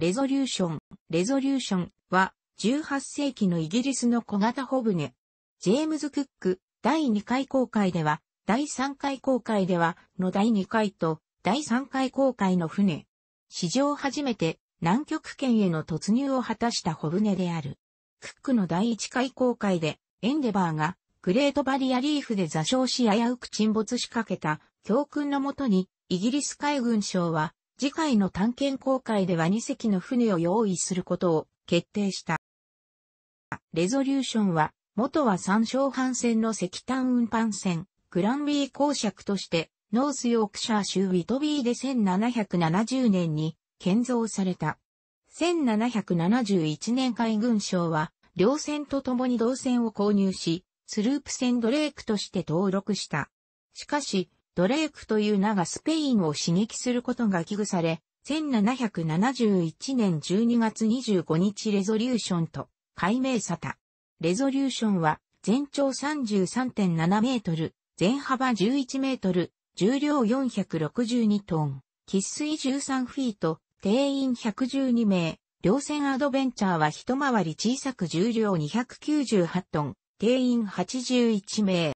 レゾリューション、レゾリューションは18世紀のイギリスの小型帆船。ジェームズ・クック第2回公開では、第3回公開ではの第2回と第3回公開の船。史上初めて南極圏への突入を果たした帆船である。クックの第1回公開でエンデバーがグレートバリアリーフで座礁し危うく沈没しかけた教訓のもとにイギリス海軍省は次回の探検公開では2隻の船を用意することを決定した。レゾリューションは、元は三小半船の石炭運搬船、グランビー公爵として、ノースヨークシャー州ウィトビーで1770年に建造された。1771年海軍省は、両船と共に同船を購入し、スループ船ドレークとして登録した。しかし、ドレークという名がスペインを刺激することが危惧され、1771年12月25日レゾリューションと改名さた。レゾリューションは全長33.7メートル、全幅11メートル、重量462トン、喫水13フィート、定員112名、両線アドベンチャーは一回り小さく重量298トン、定員81名。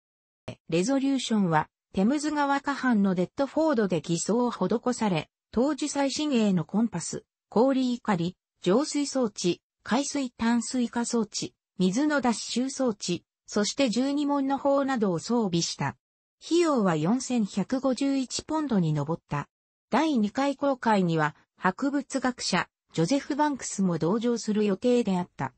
レゾリューションはテムズ川下半のデッドフォードで偽装を施され、当時最新鋭のコンパス、氷怒り、浄水装置、海水淡水化装置、水の脱臭装置、そして12門の砲などを装備した。費用は4151ポンドに上った。第2回公開には、博物学者、ジョゼフ・バンクスも同乗する予定であった。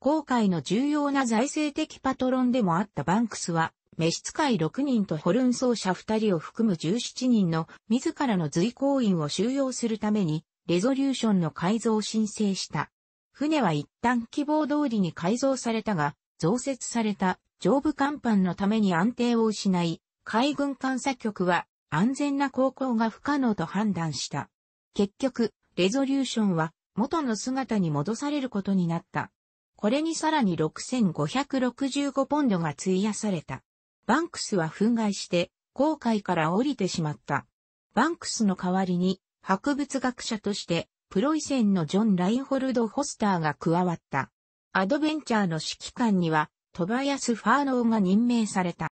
公開の重要な財政的パトロンでもあったバンクスは、召使い6人とホルン奏者2人を含む17人の自らの随行員を収容するために、レゾリューションの改造を申請した。船は一旦希望通りに改造されたが、増設された上部甲板のために安定を失い、海軍監査局は安全な航行が不可能と判断した。結局、レゾリューションは元の姿に戻されることになった。これにさらに6565ポンドが費やされた。バンクスは憤慨して、航海から降りてしまった。バンクスの代わりに、博物学者として、プロイセンのジョン・ラインホルド・ホスターが加わった。アドベンチャーの指揮官には、トバヤス・ファーノーが任命された。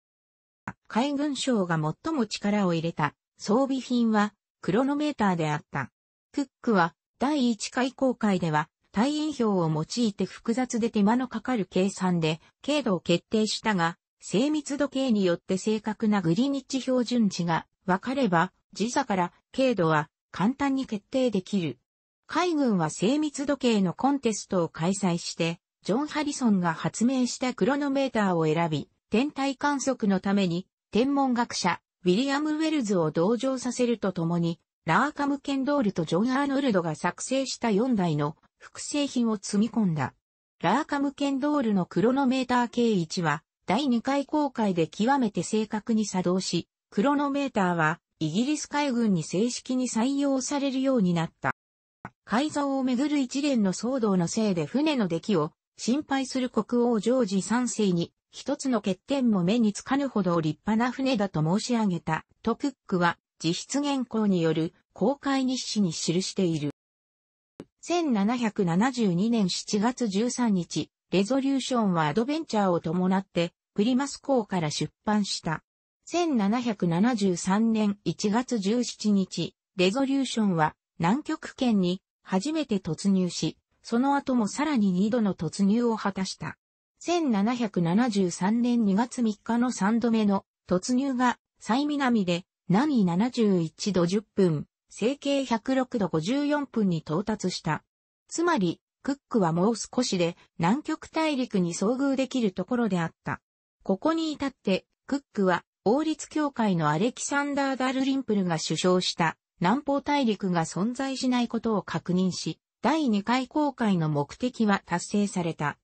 海軍省が最も力を入れた装備品はクロノメーターであった。クックは第1回公海では隊員表を用いて複雑で手間のかかる計算で経度を決定したが、精密度計によって正確なグリニッチ標準値が分かれば、時差から軽度は簡単に決定できる。海軍は精密度計のコンテストを開催して、ジョン・ハリソンが発明したクロノメーターを選び、天体観測のために、天文学者、ウィリアム・ウェルズを同乗させるとともに、ラーカム・ケンドールとジョン・アーノルドが作成した4台の複製品を積み込んだ。ラーカム・ケンドールのクロノメーター計1は、第2回航海で極めて正確に作動し、クロノメーターはイギリス海軍に正式に採用されるようになった。改造をめぐる一連の騒動のせいで船の出来を心配する国王ジョージ3世に一つの欠点も目につかぬほど立派な船だと申し上げたとクックは実質原稿による公開日誌に記している。1772年7月13日、レゾリューションはアドベンチャーを伴って、プリマス校から出版した。1773年1月17日、レゾリューションは南極圏に初めて突入し、その後もさらに2度の突入を果たした。1773年2月3日の3度目の突入が最南で南緯71度10分、成形106度54分に到達した。つまり、クックはもう少しで南極大陸に遭遇できるところであった。ここに至って、クックは王立協会のアレキサンダー・ダルリンプルが首相した南方大陸が存在しないことを確認し、第2回公開の目的は達成された。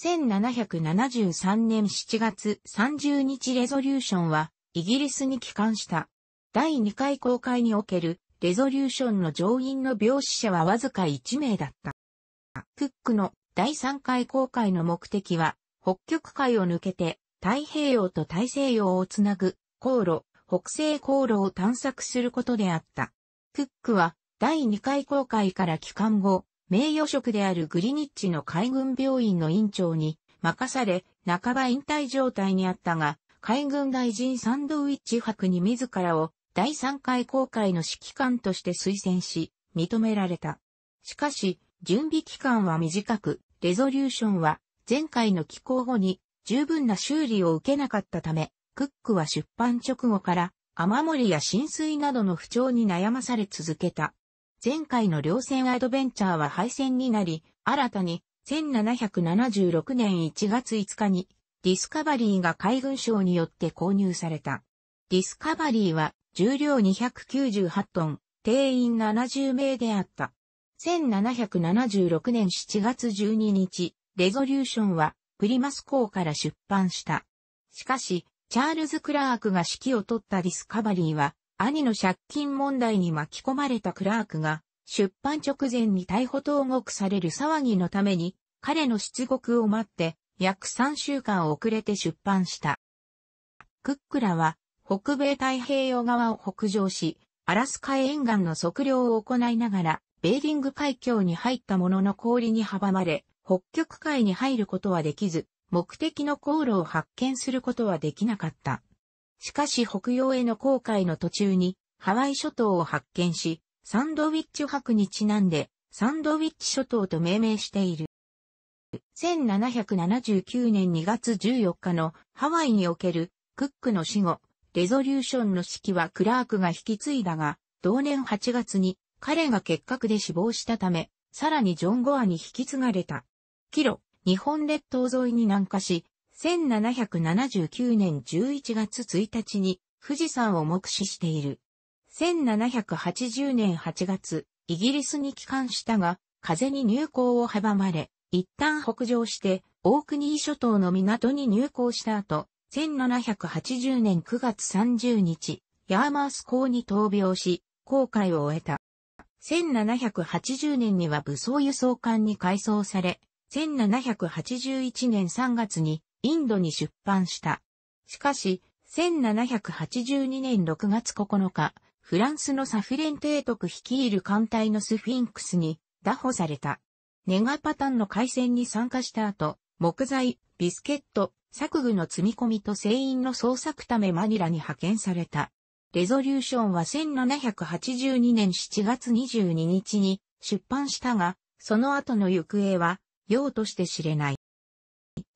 1773年7月30日レゾリューションはイギリスに帰還した。第2回公開におけるレゾリューションの上院の病死者はわずか1名だった。クックの第3回航海の目的は、北極海を抜けて太平洋と大西洋をつなぐ航路、北西航路を探索することであった。クックは第2回航海から帰還後、名誉職であるグリニッチの海軍病院の院長に任され、半ば引退状態にあったが、海軍大臣サンドウィッチ博に自らを第3回航海の指揮官として推薦し、認められた。しかし、準備期間は短く、レゾリューションは前回の寄稿後に十分な修理を受けなかったため、クックは出版直後から雨漏りや浸水などの不調に悩まされ続けた。前回の両線アドベンチャーは廃線になり、新たに1776年1月5日にディスカバリーが海軍省によって購入された。ディスカバリーは重量298トン、定員70名であった。1776年7月12日、レゾリューションはプリマス校から出版した。しかし、チャールズ・クラークが指揮を取ったディスカバリーは、兄の借金問題に巻き込まれたクラークが、出版直前に逮捕投獄される騒ぎのために、彼の出獄を待って、約3週間遅れて出版した。クックラは、北米太平洋側を北上し、アラスカ沿岸の測量を行いながら、ベーリング海峡に入ったものの氷に阻まれ、北極海に入ることはできず、目的の航路を発見することはできなかった。しかし北洋への航海の途中に、ハワイ諸島を発見し、サンドウィッチ博にちなんで、サンドウィッチ諸島と命名している。1779年2月14日のハワイにおけるクックの死後、レゾリューションの指揮はクラークが引き継いだが、同年8月に彼が結核で死亡したため、さらにジョン・ゴアに引き継がれた。キロ、日本列島沿いに南下し、1779年11月1日に富士山を目視している。1780年8月、イギリスに帰還したが、風に入港を阻まれ、一旦北上して、大国諸島の港に入港した後、1780年9月30日、ヤーマース港に闘病し、航海を終えた。1780年には武装輸送艦に改装され、1781年3月にインドに出版した。しかし、1782年6月9日、フランスのサフレン提督率いる艦隊のスフィンクスに打破された。ネガパタンの海戦に参加した後、木材、ビスケット、作具の積み込みと船員の捜索ためマニラに派遣された。レゾリューションは1782年7月22日に出版したが、その後の行方は、用として知れない。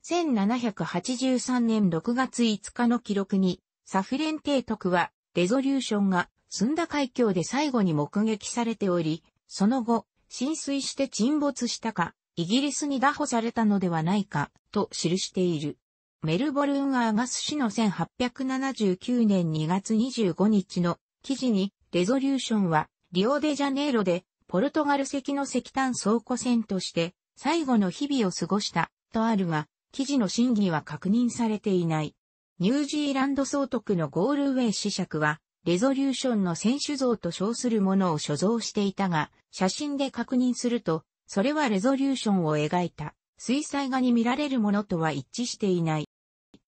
1783年6月5日の記録に、サフレン提督は、レゾリューションが、スンダ海峡で最後に目撃されており、その後、浸水して沈没したか、イギリスに拿捕されたのではないか、と記している。メルボルン・アーガス市の1879年2月25日の記事に、レゾリューションは、リオデジャネイロで、ポルトガル籍の石炭倉庫船として、最後の日々を過ごした、とあるが、記事の真偽は確認されていない。ニュージーランド総督のゴールウェイ司爵は、レゾリューションの選手像と称するものを所蔵していたが、写真で確認すると、それはレゾリューションを描いた、水彩画に見られるものとは一致していない。